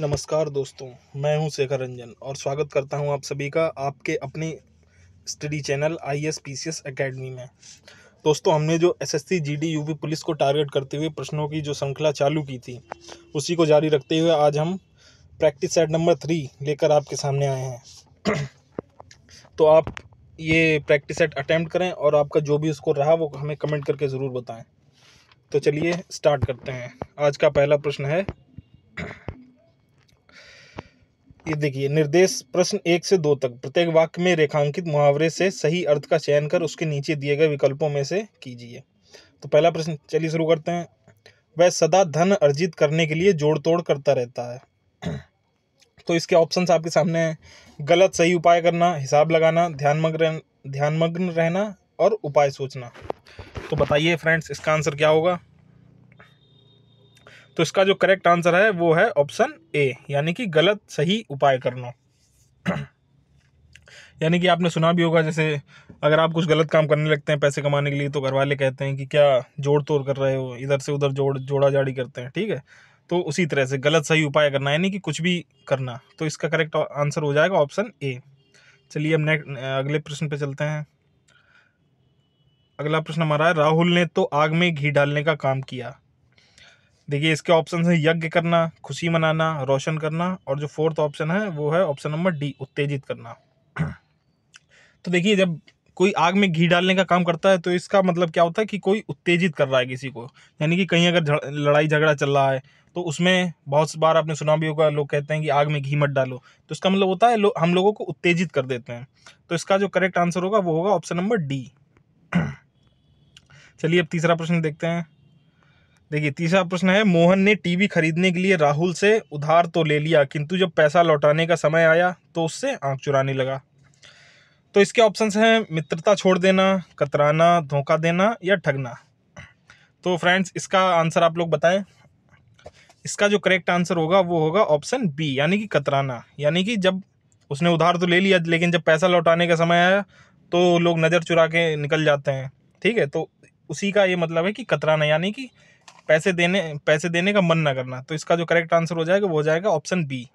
नमस्कार दोस्तों मैं हूं शेखर रंजन और स्वागत करता हूं आप सभी का आपके अपने study channel I S P C S academy में दोस्तों हमने जो S S C G D U P police को टारगेट करते हुए प्रश्नों की जो श्रृंखला चालू की थी उसी को जारी रखते हुए आज हम प्रैक्टिस सेट नंबर थ्री लेकर आपके सामने आए हैं तो आप ये प्रैक्टिस सेट अटैम्प्ट करें और आपका जो भी उसको रहा वो हमें कमेंट करके ज़रूर बताएं तो चलिए स्टार्ट करते हैं आज का पहला प्रश्न है ये देखिए निर्देश प्रश्न एक से दो तक प्रत्येक वाक्य में रेखांकित मुहावरे से सही अर्थ का चयन कर उसके नीचे दिए गए विकल्पों में से कीजिए तो पहला प्रश्न चलिए शुरू करते हैं वह सदा धन अर्जित करने के लिए जोड़ तोड़ करता रहता है तो इसके ऑप्शंस आपके सामने हैं गलत सही उपाय करना हिसाब लगाना ध्यानमग्न ध्यानमग्न रहना और उपाय सोचना तो बताइए फ्रेंड्स इसका आंसर क्या होगा तो इसका जो करेक्ट आंसर है वो है ऑप्शन ए यानी कि गलत सही उपाय करना यानी कि आपने सुना भी होगा जैसे अगर आप कुछ गलत काम करने लगते हैं पैसे कमाने के लिए तो घर वाले कहते हैं कि क्या जोड़ तोड़ कर रहे हो इधर से उधर जोड़ जोड़ा जाड़ी करते हैं ठीक है तो उसी तरह से गलत सही उपाय करना यानी कि कुछ भी करना तो इसका करेक्ट आंसर हो जाएगा ऑप्शन ए चलिए अब नेक्स्ट अगले प्रश्न पे चलते हैं अगला प्रश्न हमारा है राहुल ने तो आग में घी डालने का काम किया देखिए इसके ऑप्शन है यज्ञ करना खुशी मनाना रोशन करना और जो फोर्थ ऑप्शन है वो है ऑप्शन नंबर डी उत्तेजित करना तो देखिए जब कोई आग में घी डालने का काम करता है तो इसका मतलब क्या होता है कि कोई उत्तेजित कर रहा है किसी को यानी कि कहीं अगर लड़ाई झगड़ा चल रहा है तो उसमें बहुत बार आपने सुना भी होगा लोग कहते हैं कि आग में घी मत डालो तो इसका मतलब होता है लो, हम लोगों को उत्तेजित कर देते हैं तो इसका जो करेक्ट आंसर होगा वो होगा ऑप्शन नंबर डी चलिए अब तीसरा प्रश्न देखते हैं देखिए तीसरा प्रश्न है मोहन ने टीवी खरीदने के लिए राहुल से उधार तो ले लिया किंतु जब पैसा लौटाने का समय आया तो उससे आंख चुराने लगा तो इसके ऑप्शंस हैं मित्रता छोड़ देना कतराना धोखा देना या ठगना तो फ्रेंड्स इसका आंसर आप लोग बताएं इसका जो करेक्ट आंसर होगा वो होगा ऑप्शन बी यानी कि कतराना यानी कि जब उसने उधार तो ले लिया लेकिन जब पैसा लौटाने का समय आया तो लोग नज़र चुरा के निकल जाते हैं ठीक है तो उसी का ये मतलब है कि कतराना यानी कि पैसे देने पैसे देने का मन ना करना तो इसका जो करेक्ट आंसर हो जाएगा वो हो जाएगा ऑप्शन बी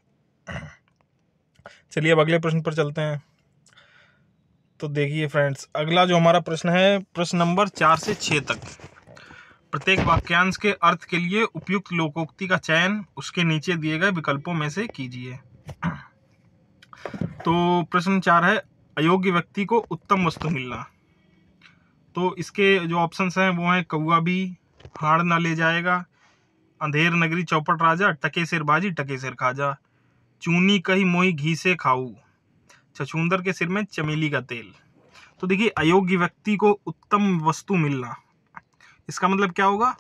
चलिए अब अगले प्रश्न पर चलते हैं तो देखिए फ्रेंड्स अगला जो हमारा प्रश्न है प्रश्न नंबर चार से छः तक प्रत्येक वाक्यांश के अर्थ के लिए उपयुक्त लोकोक्ति का चयन उसके नीचे दिए गए विकल्पों में से कीजिए तो प्रश्न चार है अयोग्य व्यक्ति को उत्तम वस्तु मिलना तो इसके जो ऑप्शंस हैं वो हैं कौआ भी फाड़ ना ले जाएगा अंधेर नगरी चौपट राजा टके सिर बाजी टके सिर खाजा चूनी कही मोई घी से खाऊ छछूंदर के सिर में चमेली का तेल तो देखिए अयोग्य व्यक्ति को उत्तम वस्तु मिलना इसका मतलब क्या होगा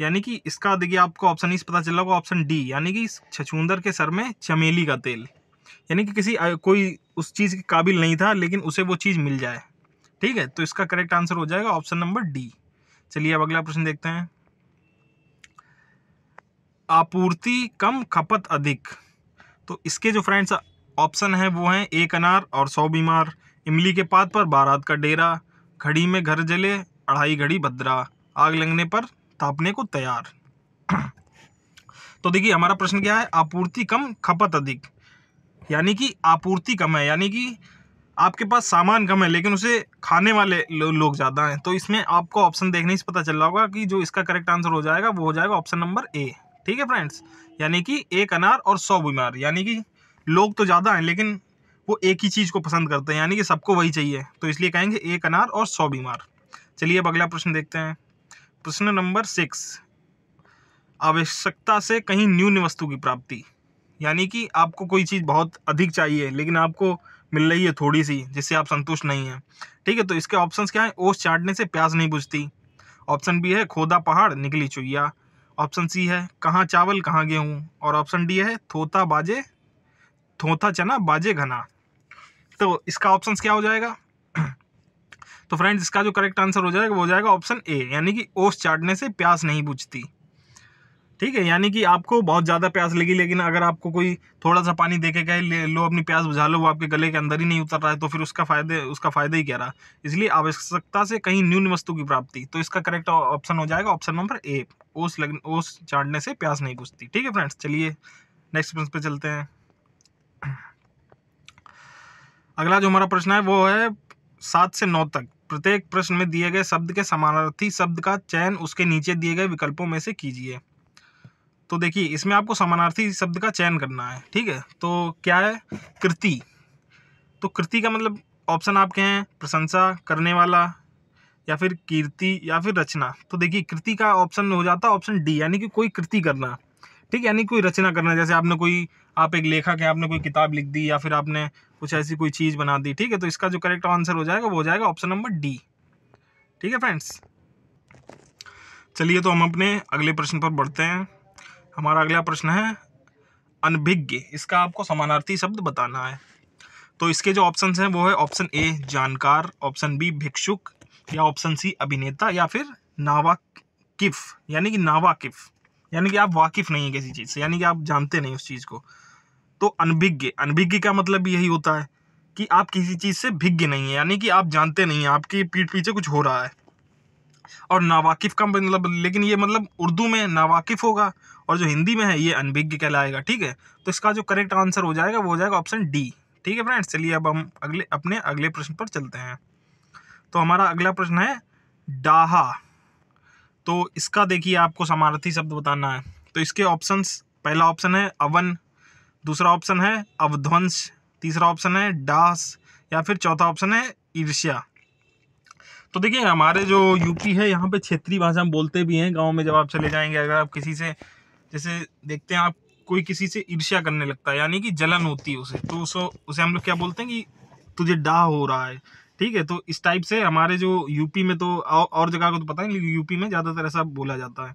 यानी कि इसका देखिए आपको ऑप्शन इस पता चला होगा ऑप्शन डी यानी कि छछूंदर के सर में चमेली का तेल यानी कि किसी कोई उस चीज़ के काबिल नहीं था लेकिन उसे वो चीज़ मिल जाए ठीक है तो इसका करेक्ट आंसर हो जाएगा ऑप्शन नंबर डी चलिए अब अगला प्रश्न देखते हैं आपूर्ति कम खपत अधिक तो इसके जो फ्रेंड्स ऑप्शन है वो हैं एक अनार और सौ बीमार इमली के पात पर बारात का डेरा घड़ी में घर जले अढ़ाई घड़ी भद्रा आग लगने पर तापने को तैयार तो देखिए हमारा प्रश्न क्या है आपूर्ति कम खपत अधिक यानी कि आपूर्ति कम है यानी कि आपके पास सामान कम है लेकिन उसे खाने वाले लो, लोग ज़्यादा हैं तो इसमें आपको ऑप्शन देखने से पता चल रहा होगा कि जो इसका करेक्ट आंसर हो जाएगा वो हो जाएगा ऑप्शन नंबर ए ठीक है फ्रेंड्स यानी कि एक अनार और सौ बीमार यानी कि लोग तो ज़्यादा हैं लेकिन वो एक ही चीज़ को पसंद करते हैं यानी कि सबको वही चाहिए तो इसलिए कहेंगे एक अनार और सौ बीमार चलिए अब अगला प्रश्न देखते हैं प्रश्न नंबर सिक्स आवश्यकता से कहीं न्यून वस्तु की प्राप्ति यानी कि आपको कोई चीज़ बहुत अधिक चाहिए लेकिन आपको मिल रही है थोड़ी सी जिससे आप संतुष्ट नहीं हैं ठीक है तो इसके ऑप्शन क्या हैं ओस चाटने से प्यास नहीं बुझती ऑप्शन बी है खोदा पहाड़ निकली चुईया ऑप्शन सी है कहाँ चावल कहाँ गेहूँ और ऑप्शन डी है थोता बाजे थोथा चना बाजे घना तो इसका ऑप्शन क्या हो जाएगा तो फ्रेंड्स इसका जो करेक्ट आंसर हो जाएगा वो हो जाएगा ऑप्शन ए यानी कि ओस चाटने से प्यास नहीं बुझती ठीक है यानी कि आपको बहुत ज़्यादा प्यास लगी लेकिन अगर आपको कोई थोड़ा सा पानी के गए लो अपनी प्यास बुझा लो वो आपके गले के अंदर ही नहीं उतर रहा है तो फिर उसका फायदे उसका फ़ायदा ही क्या रहा इसलिए आवश्यकता से कहीं न्यून वस्तु की प्राप्ति तो इसका करेक्ट ऑप्शन हो जाएगा ऑप्शन नंबर ए ओस लग ओस चाटने से प्यास नहीं घुसती ठीक है फ्रेंड्स चलिए नेक्स्ट प्रश्न पर चलते हैं अगला जो हमारा प्रश्न है वो है सात से नौ तक प्रत्येक प्रश्न में दिए गए शब्द के समानार्थी शब्द का चयन उसके नीचे दिए गए विकल्पों में से कीजिए तो देखिए इसमें आपको समानार्थी शब्द का चयन करना है ठीक है तो क्या है कृति तो कृति का मतलब ऑप्शन आपके हैं प्रशंसा करने वाला या फिर कीर्ति या फिर रचना तो देखिए कृति का ऑप्शन हो जाता है ऑप्शन डी यानी कि कोई कृति करना ठीक है यानी कोई रचना करना जैसे आपने कोई आप एक लेखक हैं आपने कोई किताब लिख दी या फिर आपने कुछ ऐसी कोई चीज़ बना दी ठीक है तो इसका जो करेक्ट आंसर हो जाएगा वो हो जाएगा ऑप्शन नंबर डी ठीक है फ्रेंड्स चलिए तो हम अपने अगले प्रश्न पर बढ़ते हैं हमारा अगला प्रश्न है अनभिज्ञ इसका आपको समानार्थी शब्द बताना है तो इसके जो ऑप्शन हैं वो है ऑप्शन ए जानकार ऑप्शन बी भिक्षुक या ऑप्शन सी अभिनेता या फिर नावाकिफ यानी कि नावाकिफ यानी कि आप वाकिफ़ नहीं है किसी चीज़ से यानी कि आप जानते नहीं उस चीज़ को तो अनभिज्ञ अनभिज्ञ का मतलब भी यही होता है कि आप किसी चीज़ से भिज्ञ नहीं है यानी कि आप जानते नहीं हैं आपकी पीठ पीछे कुछ हो रहा है और नावाकिफ़ का मतलब लेकिन ये मतलब उर्दू में नावाकिफ़ होगा और जो हिंदी में है ये अनभिज्ञ कहलाएगा ठीक है तो इसका जो करेक्ट आंसर हो जाएगा वो हो जाएगा ऑप्शन डी ठीक है फ्रेंड्स चलिए अब हम अगले अपने अगले प्रश्न पर चलते हैं तो हमारा अगला प्रश्न है डाहा तो इसका देखिए आपको समारथी शब्द बताना है तो इसके ऑप्शंस पहला ऑप्शन है अवन दूसरा ऑप्शन है अवध्वंस तीसरा ऑप्शन है डास या फिर चौथा ऑप्शन है ईर्ष्या तो देखिए हमारे जो यूपी है यहाँ पे क्षेत्रीय भाषा हम बोलते भी हैं गाँव में जब आप चले जाएंगे अगर आप किसी से जैसे देखते हैं आप कोई किसी से ईर्ष्या करने लगता है यानी कि जलन होती है उसे तो उसे उसे हम लोग क्या बोलते हैं कि तुझे डाह हो रहा है ठीक है तो इस टाइप से हमारे जो यूपी में तो और जगह को तो पता नहीं यूपी में ज़्यादातर ऐसा बोला जाता है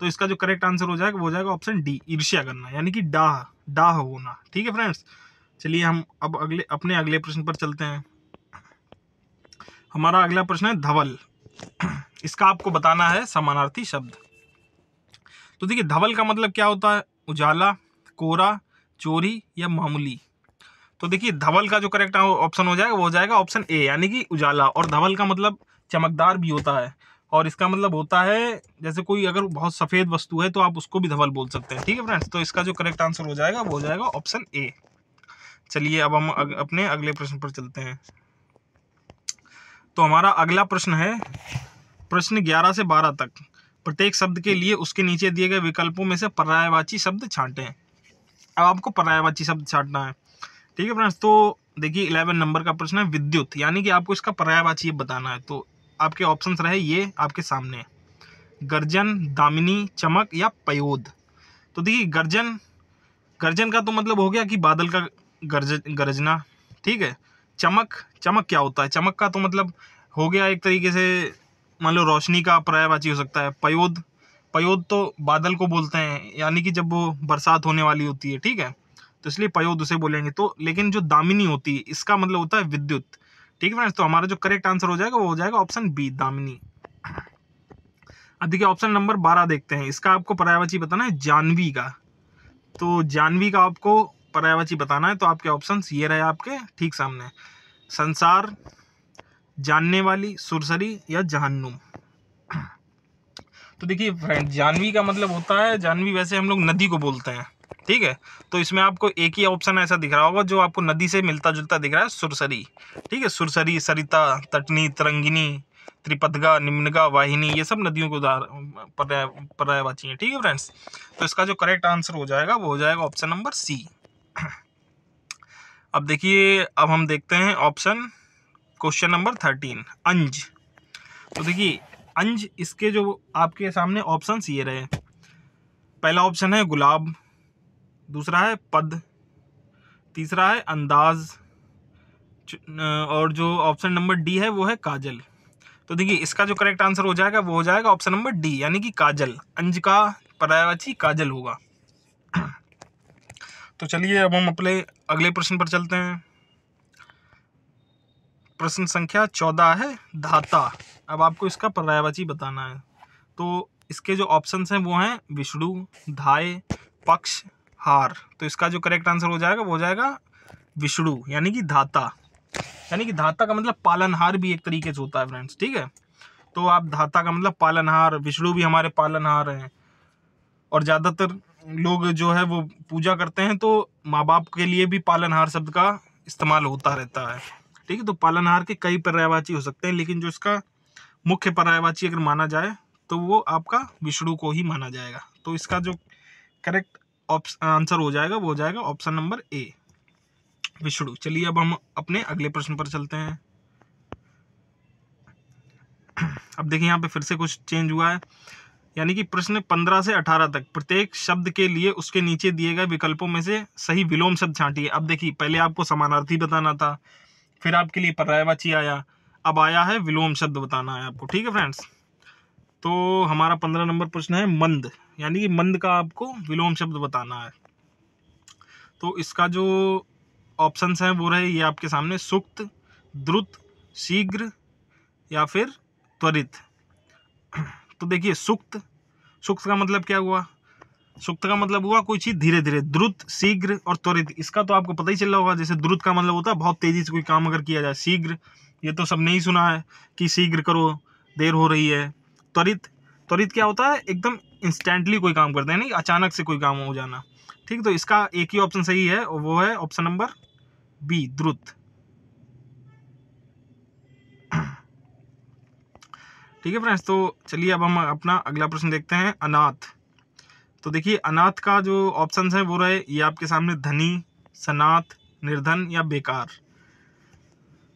तो इसका जो करेक्ट आंसर हो जाएगा वो हो जाएगा ऑप्शन डी ईर्ष्या करना यानी कि डाह डाह होना ठीक है फ्रेंड्स चलिए हम अब अगले अपने अगले प्रश्न पर चलते हैं हमारा अगला प्रश्न है धवल इसका आपको बताना है समानार्थी शब्द तो देखिए धवल का मतलब क्या होता है उजाला कोरा चोरी या मामूली तो देखिए धवल का जो करेक्ट ऑप्शन हो जाएगा वो हो जाएगा ऑप्शन ए यानी कि उजाला और धवल का मतलब चमकदार भी होता है और इसका मतलब होता है जैसे कोई अगर बहुत सफ़ेद वस्तु है तो आप उसको भी धवल बोल सकते हैं ठीक है फ्रेंड्स तो इसका जो करेक्ट आंसर हो जाएगा वो हो जाएगा ऑप्शन ए चलिए अब हम अग, अपने अगले प्रश्न पर चलते हैं तो हमारा अगला प्रश्न है प्रश्न ग्यारह से बारह तक प्रत्येक शब्द के लिए उसके नीचे दिए गए विकल्पों में से पर्यायवाची शब्द छांटें अब आपको पर्यायवाची शब्द छांटना है ठीक है फ्रेंड्स तो देखिए इलेवन नंबर का प्रश्न है विद्युत यानी कि आपको इसका पर्यायवाची बताना है तो आपके ऑप्शंस रहे ये आपके सामने गर्जन दामिनी चमक या पयोद तो देखिए गर्जन गर्जन का तो मतलब हो गया कि बादल का गर्ज गरजना ठीक है चमक चमक क्या होता है चमक का तो मतलब हो गया एक तरीके से मान लो रोशनी का पर्यायवाची हो सकता है पयोद पयोद तो बादल को बोलते हैं यानी कि जब वो बरसात होने वाली होती है ठीक है तो इसलिए पयोद उसे बोलेंगे तो लेकिन जो दामिनी होती है इसका मतलब होता है विद्युत ठीक है फ्रेंड्स तो हमारा जो करेक्ट आंसर हो जाएगा वो हो जाएगा ऑप्शन बी दामिनी अब देखिए ऑप्शन नंबर बारह देखते हैं इसका आपको पर्यायवाची बताना है जानवी का तो जानवी का आपको पर्यायवाची बताना है तो आपके ऑप्शन ये रहे आपके ठीक सामने संसार जानने वाली सुरसरी या जहन्नुम तो देखिए फ्रेंड जानवी का मतलब होता है जानवी वैसे हम लोग नदी को बोलते हैं ठीक है तो इसमें आपको एक ही ऑप्शन ऐसा दिख रहा होगा जो आपको नदी से मिलता जुलता दिख रहा है सुरसरी ठीक है सुरसरी सरिता तटनी तरंगिनी त्रिपथगा निम्नगा वाहिनी ये सब नदियों के उदाहरण पर्यायवाची है ठीक है फ्रेंड्स तो इसका जो करेक्ट आंसर हो जाएगा वो हो जाएगा ऑप्शन नंबर सी अब देखिए अब हम देखते हैं ऑप्शन क्वेश्चन नंबर थर्टीन अंज तो देखिए अंज इसके जो आपके सामने ऑप्शन ये रहे पहला ऑप्शन है गुलाब दूसरा है पद तीसरा है अंदाज और जो ऑप्शन नंबर डी है वो है काजल तो देखिए इसका जो करेक्ट आंसर हो जाएगा वो हो जाएगा ऑप्शन नंबर डी यानी कि काजल अंज का पर्यायवाची काजल होगा तो चलिए अब हम अपने अगले प्रश्न पर चलते हैं प्रश्न संख्या चौदह है धाता अब आपको इसका पर्यायवाची बताना है तो इसके जो ऑप्शंस हैं वो हैं विष्णु धाय पक्ष हार तो इसका जो करेक्ट आंसर हो जाएगा वो हो जाएगा विष्णु यानी कि धाता यानी कि धाता का मतलब पालनहार भी एक तरीके से होता है फ्रेंड्स ठीक है तो आप धाता का मतलब पालनहार विष्णु भी हमारे पालनहार हैं और ज़्यादातर लोग जो है वो पूजा करते हैं तो माँ बाप के लिए भी पालनहार शब्द का इस्तेमाल होता रहता है ठीक है तो पालनहार के कई पर्यायवाची हो सकते हैं लेकिन जो इसका मुख्य पर्यायवाची अगर माना जाए तो वो आपका विष्णु को ही माना जाएगा तो इसका जो करेक्ट आंसर हो जाएगा वो हो जाएगा ऑप्शन नंबर ए विष्णु चलिए अब हम अपने अगले प्रश्न पर चलते हैं अब देखिए यहाँ पे फिर से कुछ चेंज हुआ है यानी कि प्रश्न पंद्रह से अठारह तक प्रत्येक शब्द के लिए उसके नीचे दिए गए विकल्पों में से सही विलोम शब्द छांटिए अब देखिए पहले आपको समानार्थी बताना था फिर आपके लिए पर्यायवाची आया अब आया है विलोम शब्द बताना है आपको ठीक है फ्रेंड्स तो हमारा पंद्रह नंबर प्रश्न है मंद यानी कि मंद का आपको विलोम शब्द बताना है तो इसका जो ऑप्शंस हैं वो रहे ये आपके सामने सुक्त द्रुत शीघ्र या फिर त्वरित तो देखिए सुक्त सुक्त का मतलब क्या हुआ सुक्त का मतलब हुआ कोई चीज़ धीरे धीरे द्रुत शीघ्र और त्वरित इसका तो आपको पता ही चला होगा जैसे द्रुत का मतलब होता है बहुत तेज़ी से कोई काम अगर किया जाए शीघ्र ये तो सब नहीं सुना है कि शीघ्र करो देर हो रही है त्वरित त्वरित क्या होता है एकदम इंस्टेंटली कोई काम करते हैं नहीं अचानक से कोई काम हो जाना ठीक तो इसका एक ही ऑप्शन सही है वो है ऑप्शन नंबर बी द्रुत ठीक है फ्रेंड्स तो चलिए अब हम अपना अगला प्रश्न देखते हैं अनाथ तो देखिए अनाथ का जो ऑप्शन है वो रहे ये आपके सामने धनी सनाथ निर्धन या बेकार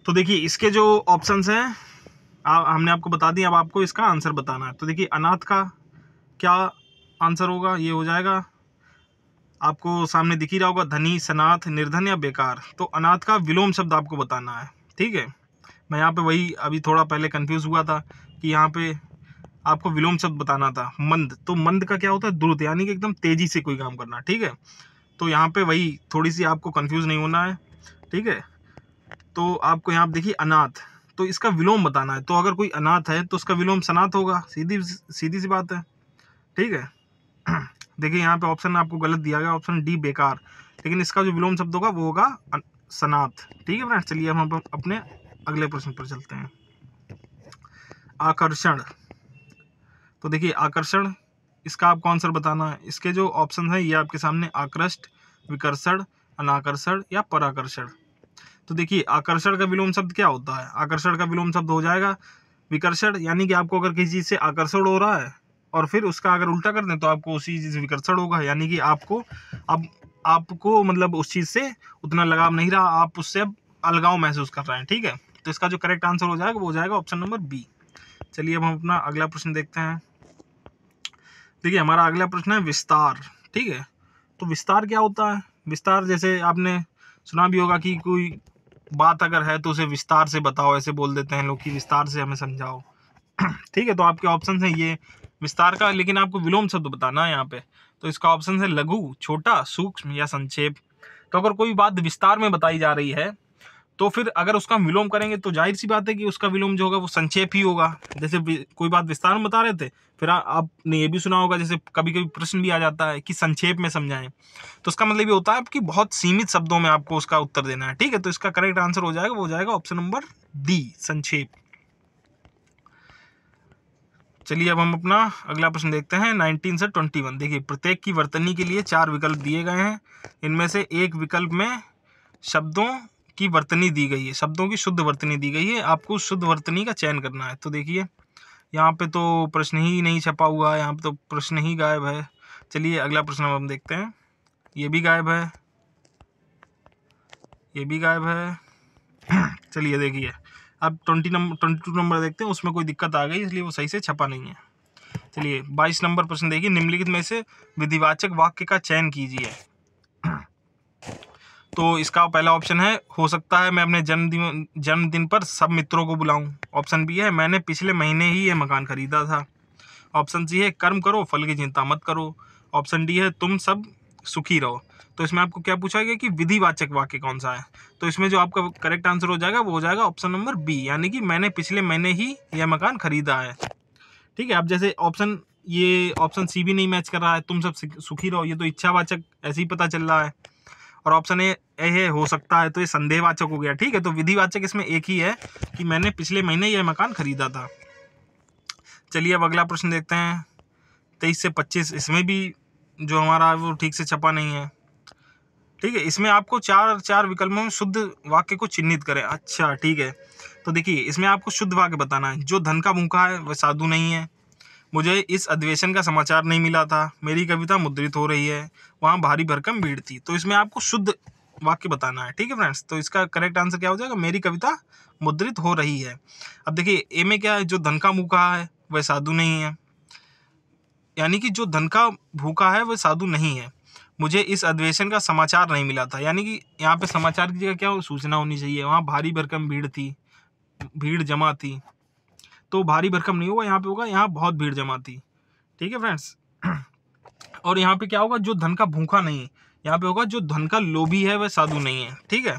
तो देखिए इसके जो ऑप्शन हैं आ, हमने आपको बता दी अब आपको इसका आंसर बताना है तो देखिए अनाथ का क्या आंसर होगा ये हो जाएगा आपको सामने दिख ही रहा होगा धनी सनाथ निर्धन या बेकार तो अनाथ का विलोम शब्द आपको बताना है ठीक है मैं यहाँ पे वही अभी थोड़ा पहले कंफ्यूज हुआ था कि यहाँ पे आपको विलोम शब्द बताना था मंद तो मंद का क्या होता है द्रुत यानी कि एकदम तेज़ी से कोई काम करना ठीक है तो यहाँ पे वही थोड़ी सी आपको कंफ्यूज नहीं होना है ठीक है तो आपको यहाँ पर देखिए अनाथ तो इसका विलोम बताना है तो अगर कोई अनाथ है तो उसका विलोम सनाथ होगा सीधी सीधी सी बात है ठीक है देखिए यहाँ पे ऑप्शन आपको गलत दिया गया ऑप्शन डी बेकार लेकिन इसका जो विलोम शब्द होगा वो होगा सनाथ ठीक है फ्रेंड्स चलिए हम अपने अगले प्रश्न पर चलते हैं आकर्षण तो देखिए आकर्षण इसका आपको आंसर बताना है इसके जो ऑप्शन है ये आपके सामने आकृष्ट विकर्षण अनाकर्षण या पराकर्षण तो देखिए आकर्षण का विलोम शब्द क्या होता है आकर्षण का विलोम शब्द हो जाएगा विकर्षण यानी कि आपको अगर किसी चीज़ से आकर्षण हो रहा है और फिर उसका अगर उल्टा कर दें तो आपको उसी चीज़ से विकर्षण होगा यानी कि आपको अब आपको मतलब उस चीज़ से उतना लगाव नहीं रहा आप उससे अब अलगाव महसूस कर रहे हैं ठीक है तो इसका जो करेक्ट आंसर हो जाएगा वो हो जाएगा ऑप्शन नंबर बी चलिए अब हम अपना अगला प्रश्न देखते हैं देखिए हमारा अगला प्रश्न है विस्तार ठीक है तो विस्तार क्या होता है विस्तार जैसे आपने सुना भी होगा कि कोई बात अगर है तो उसे विस्तार से बताओ ऐसे बोल देते हैं लोग कि विस्तार से हमें समझाओ ठीक है तो आपके ऑप्शन है ये विस्तार का लेकिन आपको विलोम शब्द बताना है यहाँ पे तो इसका ऑप्शन है लघु छोटा सूक्ष्म या संक्षेप तो अगर कोई बात विस्तार में बताई जा रही है तो फिर अगर उसका विलोम करेंगे तो जाहिर सी बात है कि उसका विलोम जो होगा वो संक्षेप ही होगा जैसे कोई बात विस्तार में बता रहे थे फिर आपने ये भी सुना होगा जैसे कभी कभी प्रश्न भी आ जाता है कि संक्षेप में समझाएं तो उसका मतलब ये होता है कि बहुत सीमित शब्दों में आपको उसका उत्तर देना है ठीक है तो इसका करेक्ट आंसर हो जाएगा वो हो जाएगा ऑप्शन नंबर डी संक्षेप चलिए अब हम अपना अगला प्रश्न देखते हैं नाइनटीन से ट्वेंटी वन देखिए प्रत्येक की वर्तनी के लिए चार विकल्प दिए गए हैं इनमें से एक विकल्प में शब्दों की वर्तनी दी गई है शब्दों की शुद्ध वर्तनी दी गई है आपको शुद्ध वर्तनी का चयन करना है तो देखिए यहाँ पे तो प्रश्न ही नहीं छपा हुआ है यहाँ पे तो प्रश्न ही गायब है चलिए अगला प्रश्न हम देखते हैं ये भी गायब है ये भी गायब है चलिए देखिए अब ट्वेंटी नंबर ट्वेंटी टू नंबर देखते हैं उसमें कोई दिक्कत आ गई इसलिए वो सही से छपा नहीं है चलिए बाईस नंबर प्रश्न देखिए निम्नलिखित में से विधिवाचक वाक्य का चयन कीजिए तो इसका पहला ऑप्शन है हो सकता है मैं अपने जन्मदिन जन्मदिन पर सब मित्रों को बुलाऊं ऑप्शन बी है मैंने पिछले महीने ही ये मकान खरीदा था ऑप्शन सी है कर्म करो फल की चिंता मत करो ऑप्शन डी है तुम सब सुखी रहो तो इसमें आपको क्या पूछा गया कि विधिवाचक वाक्य कौन सा है तो इसमें जो आपका करेक्ट आंसर हो जाएगा वो हो जाएगा ऑप्शन नंबर बी यानी कि मैंने पिछले महीने ही यह मकान खरीदा है ठीक है आप जैसे ऑप्शन ये ऑप्शन सी भी नहीं मैच कर रहा है तुम सब सुखी रहो ये तो इच्छावाचक ऐसे ही पता चल रहा है और ऑप्शन ए ए हो सकता है तो ये संदेहवाचक हो गया ठीक है तो विधिवाचक इसमें एक ही है कि मैंने पिछले महीने यह मकान खरीदा था चलिए अब अगला प्रश्न देखते हैं तेईस से पच्चीस इसमें भी जो हमारा वो ठीक से छपा नहीं है ठीक है इसमें आपको चार चार विकल्पों में शुद्ध वाक्य को चिन्हित करें अच्छा ठीक है तो देखिए इसमें आपको शुद्ध वाक्य बताना है जो धन का भूखा है वह साधु नहीं है मुझे इस अधिवेशन का समाचार नहीं मिला था मेरी कविता मुद्रित हो रही है वहाँ भारी भरकम भीड़ थी तो इसमें आपको शुद्ध वाक्य बताना है ठीक है फ्रेंड्स तो इसका करेक्ट आंसर क्या हो जाएगा मेरी कविता मुद्रित हो रही है अब देखिए ए में क्या है जो धन का मुँह है वह साधु नहीं है यानी कि जो धन का भूखा है वह साधु नहीं है मुझे इस अधिवेशन का समाचार नहीं मिला था यानी कि यहाँ पे समाचार की जगह क्या हो? सूचना होनी चाहिए वहाँ भारी भरकम भीड़ थी भीड़ जमा थी तो भारी भरकम नहीं होगा यहाँ पे होगा यहाँ बहुत भीड़ जमा थी ठीक है फ्रेंड्स और यहाँ पे क्या होगा जो धन का भूखा नहीं है यहाँ पे होगा जो धन का लोभी है वह साधु नहीं है ठीक है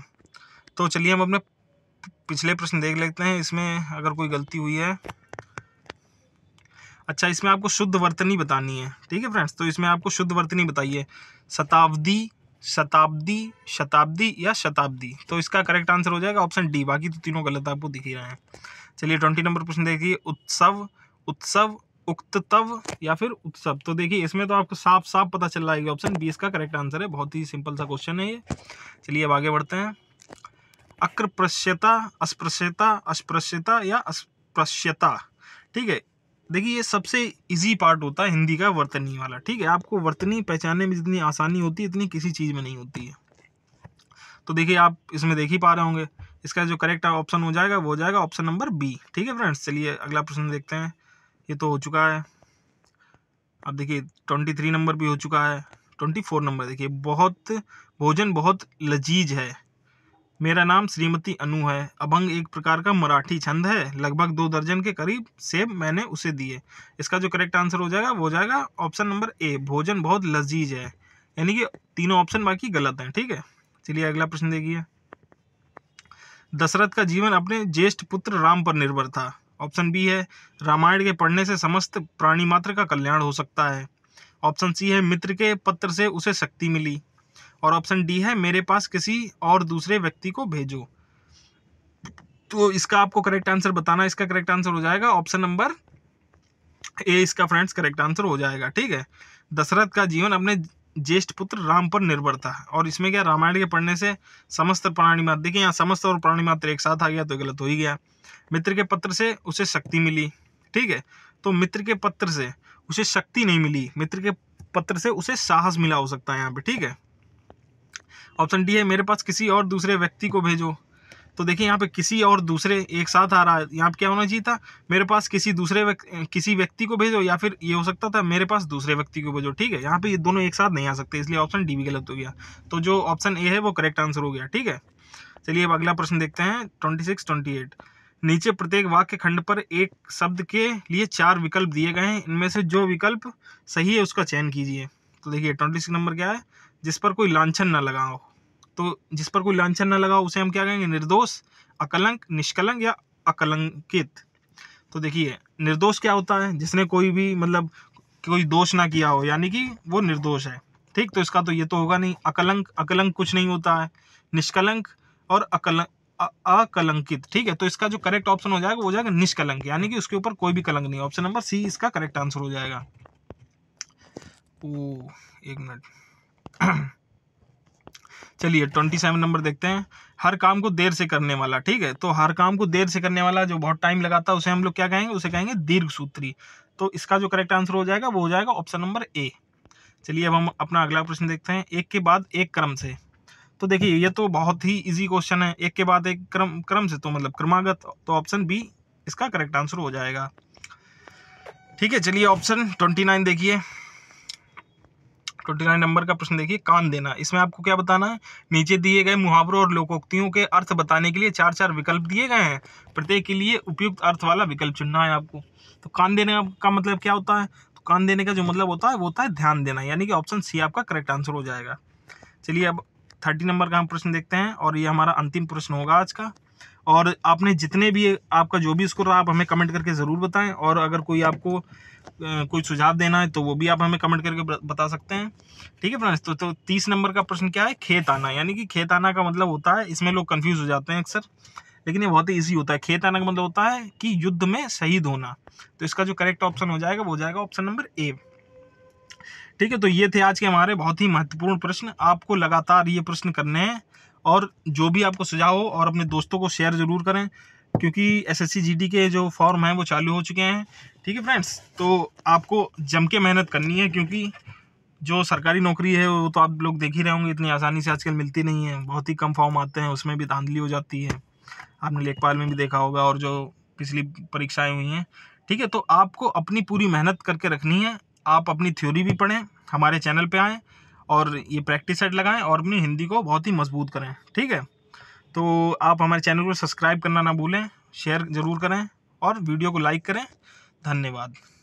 तो चलिए हम अपने पिछले प्रश्न देख लेते हैं इसमें अगर कोई गलती हुई है अच्छा इसमें आपको शुद्ध वर्तनी बतानी है ठीक है फ्रेंड्स तो इसमें आपको शुद्ध वर्तनी बताइए शताब्दी शताब्दी शताब्दी या शताब्दी तो इसका करेक्ट आंसर हो जाएगा ऑप्शन डी बाकी तो तीनों गलत आपको दिख ही रहे हैं चलिए ट्वेंटी नंबर प्रश्न देखिए उत्सव उत्सव उक्तव या फिर उत्सव तो देखिए इसमें तो आपको साफ साफ पता चल रहा है ऑप्शन बी इसका करेक्ट आंसर है बहुत ही सिंपल सा क्वेश्चन है ये चलिए अब आगे बढ़ते हैं अक्रप्रश्यता अस्पृश्यता अस्पृश्यता या अस्पृश्यता ठीक है देखिए ये सबसे इजी पार्ट होता है हिंदी का वर्तनी वाला ठीक है आपको वर्तनी पहचानने में जितनी आसानी होती है इतनी किसी चीज़ में नहीं होती है तो देखिए आप इसमें देख ही पा रहे होंगे इसका जो करेक्ट ऑप्शन हो जाएगा वो हो जाएगा ऑप्शन नंबर बी ठीक है फ्रेंड्स चलिए अगला प्रश्न देखते हैं ये तो हो चुका है अब देखिए ट्वेंटी थ्री नंबर भी हो चुका है ट्वेंटी फोर नंबर देखिए बहुत भोजन बहुत लजीज है मेरा नाम श्रीमती अनु है अभंग एक प्रकार का मराठी छंद है लगभग दो दर्जन के करीब सेब मैंने उसे दिए इसका जो करेक्ट आंसर हो जाएगा वो हो जाएगा ऑप्शन नंबर ए भोजन बहुत लजीज है यानी कि तीनों ऑप्शन बाकी गलत हैं ठीक है चलिए अगला प्रश्न देखिए दशरथ का जीवन अपने ज्येष्ठ पुत्र राम पर निर्भर था ऑप्शन बी है रामायण के पढ़ने से समस्त प्राणी मात्र का कल्याण हो सकता है ऑप्शन सी है मित्र के पत्र से उसे शक्ति मिली और ऑप्शन डी है मेरे पास किसी और दूसरे व्यक्ति को भेजो तो इसका आपको करेक्ट आंसर बताना इसका करेक्ट आंसर हो जाएगा ऑप्शन नंबर ए इसका फ्रेंड्स करेक्ट आंसर हो जाएगा ठीक है दशरथ का जीवन अपने ज्येष्ठ पुत्र राम पर निर्भर था और इसमें क्या रामायण के पढ़ने से समस्त प्राणी मात्र देखिए यहाँ समस्त और प्राणी मात्र एक साथ आ गया तो गलत हो ही गया मित्र के पत्र से उसे शक्ति मिली ठीक है तो मित्र के पत्र से उसे शक्ति नहीं मिली मित्र के पत्र से उसे साहस मिला हो सकता है यहाँ पे ठीक है ऑप्शन डी है मेरे पास किसी और दूसरे व्यक्ति को भेजो तो देखिए यहाँ पे किसी और दूसरे एक साथ आ रहा है यहाँ पे क्या होना चाहिए था मेरे पास किसी दूसरे वक, किसी व्यक्ति को भेजो या फिर ये हो सकता था मेरे पास दूसरे व्यक्ति को भेजो ठीक है यहाँ पे ये दोनों एक साथ नहीं आ सकते इसलिए ऑप्शन डी भी गलत हो गया तो जो ऑप्शन ए है वो करेक्ट आंसर हो गया ठीक है चलिए अब अगला प्रश्न देखते हैं ट्वेंटी सिक्स ट्वेंटी एट नीचे प्रत्येक वाक्य खंड पर एक शब्द के लिए चार विकल्प दिए गए हैं इनमें से जो विकल्प सही है उसका चयन कीजिए तो देखिए ट्वेंटी सिक्स नंबर क्या है जिस पर कोई लाछन ना लगाओ तो जिस पर कोई लाछन ना लगा उसे हम क्या कहेंगे निर्दोष अकलंक निष्कलंक या अकलंकित तो देखिए निर्दोष क्या होता है जिसने कोई भी मतलब कोई दोष ना किया हो यानी कि वो निर्दोष है ठीक तो इसका तो ये तो होगा नहीं अकलंक अकलंक कुछ नहीं होता है निष्कलंक और अकलंक अकलंकित ठीक है तो इसका जो करेक्ट ऑप्शन हो जाएगा वो जाएगा निष्कलंक यानी कि उसके ऊपर कोई भी कलंक नहीं ऑप्शन नंबर सी इसका करेक्ट आंसर हो जाएगा ओ एक मिनट चलिए ट्वेंटी सेवन नंबर देखते हैं हर काम को देर से करने वाला ठीक है तो हर काम को देर से करने वाला जो बहुत टाइम लगाता है उसे हम लोग क्या कहेंगे उसे कहेंगे दीर्घ सूत्री तो इसका जो करेक्ट आंसर हो जाएगा वो हो जाएगा ऑप्शन नंबर ए चलिए अब हम अपना अगला प्रश्न देखते हैं एक के बाद एक क्रम से तो देखिए ये तो बहुत ही इजी क्वेश्चन है एक के बाद एक क्रम क्रम से तो मतलब क्रमागत तो ऑप्शन बी इसका करेक्ट आंसर हो जाएगा ठीक है चलिए ऑप्शन ट्वेंटी नाइन देखिए ट्वेंटी नाइन नंबर का प्रश्न देखिए कान देना इसमें आपको क्या बताना है नीचे दिए गए मुहावरों और लोकोक्तियों के अर्थ बताने के लिए चार चार विकल्प दिए गए हैं प्रत्येक के लिए उपयुक्त अर्थ वाला विकल्प चुनना है आपको तो कान देने का मतलब क्या होता है तो कान देने का जो मतलब होता है वो होता है ध्यान देना यानी कि ऑप्शन सी आपका करेक्ट आंसर हो जाएगा चलिए अब थर्टी नंबर का हम प्रश्न देखते हैं और ये हमारा अंतिम प्रश्न होगा आज का और आपने जितने भी आपका जो भी स्कोर रहा आप हमें कमेंट करके ज़रूर बताएं और अगर कोई आपको कोई सुझाव देना है तो वो भी आप हमें कमेंट करके बता सकते हैं ठीक है फ्रेंड्स तो तो तीस नंबर का प्रश्न क्या है खेत आना यानी कि खेत आना का मतलब होता है इसमें लोग कन्फ्यूज़ हो जाते हैं अक्सर लेकिन ये बहुत ही ईजी होता है खेत आना का मतलब होता है कि युद्ध में शहीद होना तो इसका जो करेक्ट ऑप्शन हो जाएगा वो हो जाएगा ऑप्शन नंबर ए ठीक है तो ये थे आज के हमारे बहुत ही महत्वपूर्ण प्रश्न आपको लगातार ये प्रश्न करने हैं और जो भी आपको सुझाव हो और अपने दोस्तों को शेयर ज़रूर करें क्योंकि एसएससी जीडी के जो फॉर्म हैं वो चालू हो चुके हैं ठीक है फ्रेंड्स तो आपको जम के मेहनत करनी है क्योंकि जो सरकारी नौकरी है वो तो आप लोग देख ही रहे होंगे इतनी आसानी से आजकल मिलती नहीं है बहुत ही कम फॉर्म आते हैं उसमें भी धांधली हो जाती है आपने लेखपाल में भी देखा होगा और जो पिछली परीक्षाएँ हुई हैं ठीक है तो आपको अपनी पूरी मेहनत करके रखनी है आप अपनी थ्योरी भी पढ़ें हमारे चैनल पर आएँ और ये प्रैक्टिस सेट लगाएं और अपनी हिंदी को बहुत ही मजबूत करें ठीक है तो आप हमारे चैनल को सब्सक्राइब करना ना भूलें शेयर ज़रूर करें और वीडियो को लाइक करें धन्यवाद